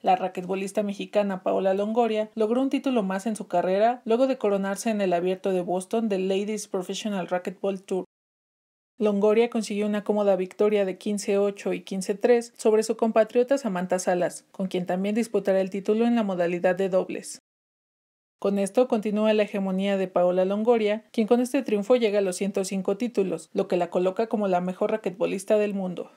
La raquetbolista mexicana Paola Longoria logró un título más en su carrera luego de coronarse en el abierto de Boston del Ladies Professional Racquetball Tour. Longoria consiguió una cómoda victoria de 15-8 y 15-3 sobre su compatriota Samantha Salas, con quien también disputará el título en la modalidad de dobles. Con esto continúa la hegemonía de Paola Longoria, quien con este triunfo llega a los 105 títulos, lo que la coloca como la mejor raquetbolista del mundo.